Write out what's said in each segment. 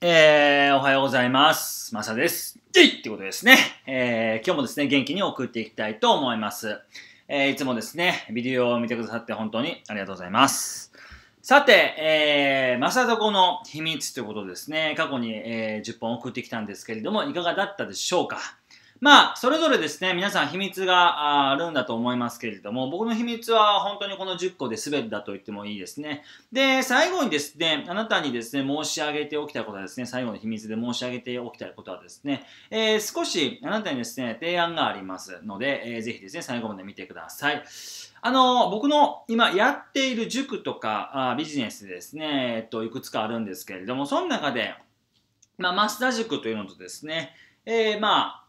えー、おはようございます。まさです。えいってことですね。えー、今日もですね、元気に送っていきたいと思います。えー、いつもですね、ビデオを見てくださって本当にありがとうございます。さて、えー、まさとこの秘密ということですね、過去に、えー、10本送ってきたんですけれども、いかがだったでしょうかまあ、それぞれですね、皆さん秘密があるんだと思いますけれども、僕の秘密は本当にこの10個で全てだと言ってもいいですね。で、最後にですね、あなたにですね、申し上げておきたいことはですね、最後の秘密で申し上げておきたいことはですね、えー、少しあなたにですね、提案がありますので、えー、ぜひですね、最後まで見てください。あの、僕の今やっている塾とかあビジネスですね、えっと、いくつかあるんですけれども、その中で、まあ、マスダ塾というのとですね、えー、まあ、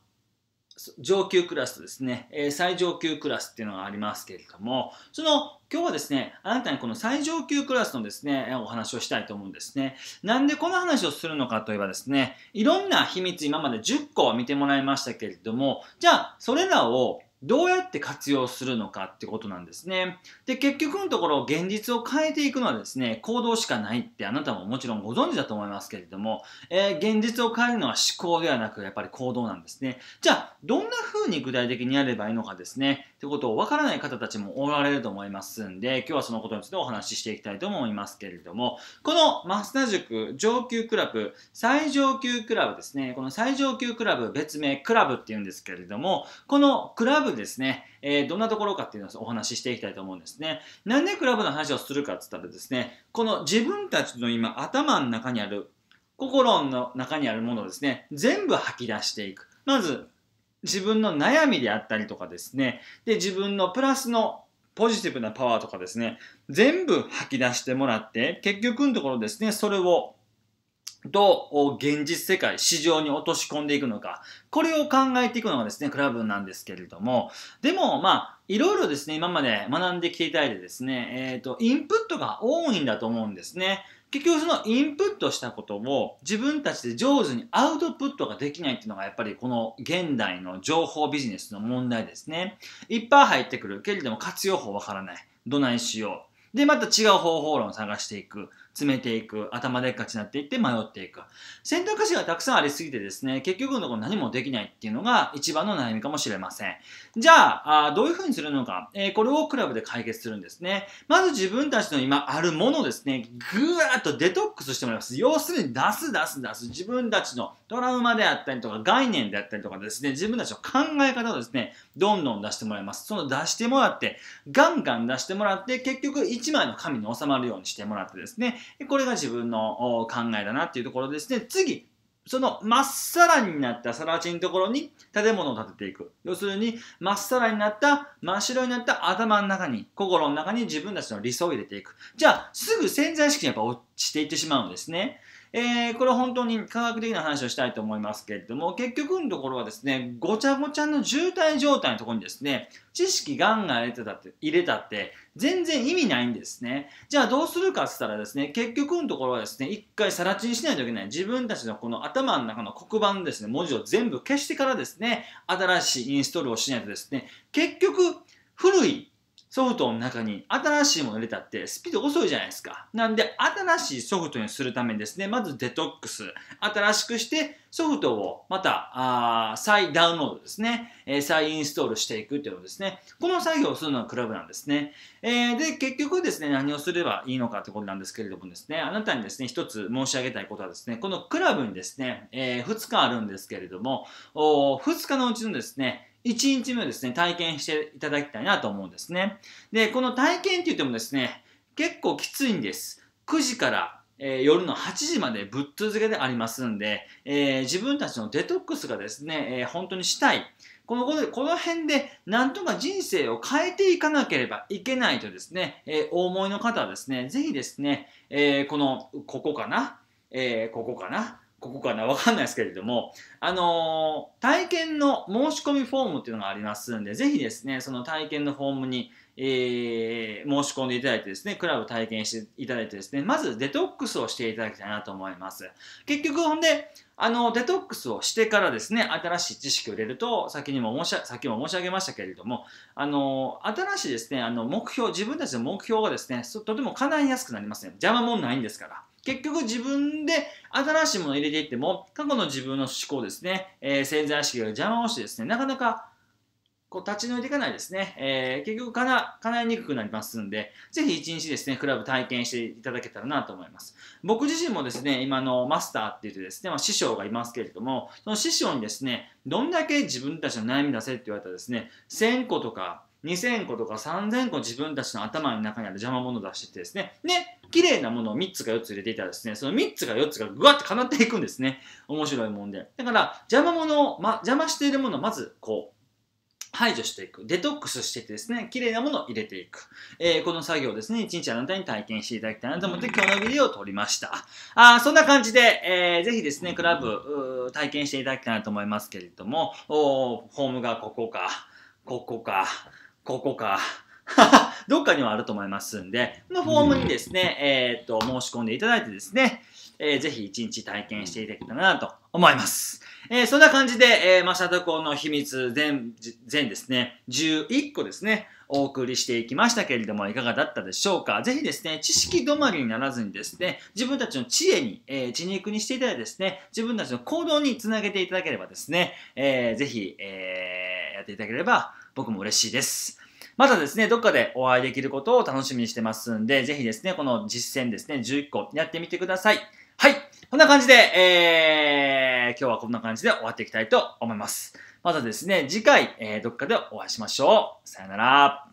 上級クラスとですね、え最上級クラスっていうのがありますけれども、その今日はですね、あなたにこの最上級クラスのですね、お話をしたいと思うんですね。なんでこの話をするのかといえばですね、いろんな秘密今まで10個見てもらいましたけれども、じゃあそれらをどうやって活用するのかってことなんですね。で、結局のところ現実を変えていくのはですね、行動しかないってあなたももちろんご存知だと思いますけれども、えー、現実を変えるのは思考ではなくやっぱり行動なんですね。じゃあ、どんな風に具体的にやればいいのかですね、ってことをわからない方たちもおられると思いますんで、今日はそのことについてお話ししていきたいと思いますけれども、このマター塾上級クラブ、最上級クラブですね、この最上級クラブ、別名クラブって言うんですけれども、このクラブブですね、えー、どんなところかっていうのをお話ししていきたいと思うんですね。なんでクラブの話をするかって言ったらですね、この自分たちの今頭の中にある、心の中にあるものをですね、全部吐き出していく。まず、自分の悩みであったりとかですね、で、自分のプラスのポジティブなパワーとかですね、全部吐き出してもらって、結局のところですね、それをと現実世界、市場に落とし込んでいくのか、これを考えていくのがですね、クラブなんですけれども、でも、まあ、いろいろですね、今まで学んできていたりいですね、えっ、ー、と、インプットが多いんだと思うんですね。結局そのインプットしたことを自分たちで上手にアウトプットができないっていうのがやっぱりこの現代の情報ビジネスの問題ですね。いっぱい入ってくるけれども活用法わからない。どないしよう。で、また違う方法論を探していく。詰めていく、頭でっかちになっていって迷っていく。選択肢がたくさんありすぎてですね、結局のところ何もできないっていうのが一番の悩みかもしれません。じゃあ、あどういうふうにするのか、えー、これをクラブで解決するんですね。まず自分たちの今あるものをですね、ぐーっとデトックスしてもらいます。要するに出す出す出す。自分たちのトラウマであったりとか概念であったりとかですね、自分たちの考え方をですね、どんどん出してもらいます。その出してもらって、ガンガン出してもらって、結局1枚の紙に収まるようにしてもらってですね、これが自分の考えだなっていうところですね。次、そのまっさらになったら地のところに建物を建てていく。要するに、まっさらになった、真っ白になった頭の中に、心の中に自分たちの理想を入れていく。じゃあ、すぐ潜在意識にやっぱ落ちていってしまうんですね。えー、これは本当に科学的な話をしたいと思いますけれども、結局のところはですね、ごちゃごちゃの渋滞状態のところにですね、知識ガンガン入れてたって、入れたって、全然意味ないんですね。じゃあどうするかっつったらですね、結局のところはですね、一回さら地にしないといけない。自分たちのこの頭の中の黒板ですね、文字を全部消してからですね、新しいインストールをしないとですね、結局、古いソフトの中に新しいもの入れたってスピード遅いじゃないですか。なんで新しいソフトにするためにですね、まずデトックス、新しくしてソフトをまたあ再ダウンロードですね、えー、再インストールしていくということですね。この作業をするのがクラブなんですね。えー、で、結局ですね、何をすればいいのかってことなんですけれどもですね、あなたにですね、一つ申し上げたいことはですね、このクラブにですね、えー、2日あるんですけれども、お2日のうちのですね、1日目をですね、体験していただきたいなと思うんですね。で、この体験って言ってもですね、結構きついんです。9時から、えー、夜の8時までぶっ続けでありますんで、えー、自分たちのデトックスがですね、えー、本当にしたい。このことこの辺でなんとか人生を変えていかなければいけないとですね、えお思いの方はですね、ぜひですね、えこの、ここかな、えここかな、ここかなわかんないですけれども、あのー、体験の申し込みフォームっていうのがありますんで、ぜひですね、その体験のフォームに、えー、申し込んでいただいてですね、クラブ体験していただいてですね、まずデトックスをしていただきたいなと思います。結局、ほんで、あの、デトックスをしてからですね、新しい知識を入れると、先にも申し、先も申し上げましたけれども、あの、新しいですね、あの、目標、自分たちの目標がですね、とても叶いやすくなりますね。邪魔もないんですから。結局自分で新しいものを入れていっても、過去の自分の思考ですね、えー、潜在意識が邪魔をしてですね、なかなかこう立ち退いていかないですね、えー、結局かな、叶えにくくなりますんで、ぜひ一日ですね、クラブ体験していただけたらなと思います。僕自身もですね、今のマスターって言ってですね、まあ、師匠がいますけれども、その師匠にですね、どんだけ自分たちの悩み出せって言われたらですね、1000個とか、2000個とか3000個自分たちの頭の中にある邪魔者を出してってですね。で、綺麗なものを3つか4つ入れていたらですね、その3つか4つがぐわって叶っていくんですね。面白いもんで。だから、邪魔者を、ま、邪魔しているものをまず、こう、排除していく。デトックスしていってですね、綺麗なものを入れていく。えー、この作業ですね、一日あなたに体験していただきたいなと思って今日のビデオを撮りました。あそんな感じで、えー、ぜひですね、クラブ体験していただきたいなと思いますけれども、おー、ホームがここか、ここか、ここか。どっかにはあると思いますんで、このフォームにですね、えっ、と、申し込んでいただいてですね、えー、ぜひ一日体験していただけたらなと思います。えー、そんな感じで、えー、マシャトコの秘密全、全ですね、11個ですね、お送りしていきましたけれども、いかがだったでしょうかぜひですね、知識止まりにならずにですね、自分たちの知恵に、えー、血肉にしていただいてですね、自分たちの行動につなげていただければですね、えー、ぜひ、えー、やっていただければ、僕も嬉しいです。またですね、どっかでお会いできることを楽しみにしてますんで、ぜひですね、この実践ですね、11個やってみてください。はい。こんな感じで、えー、今日はこんな感じで終わっていきたいと思います。またですね、次回、えー、どっかでお会いしましょう。さよなら。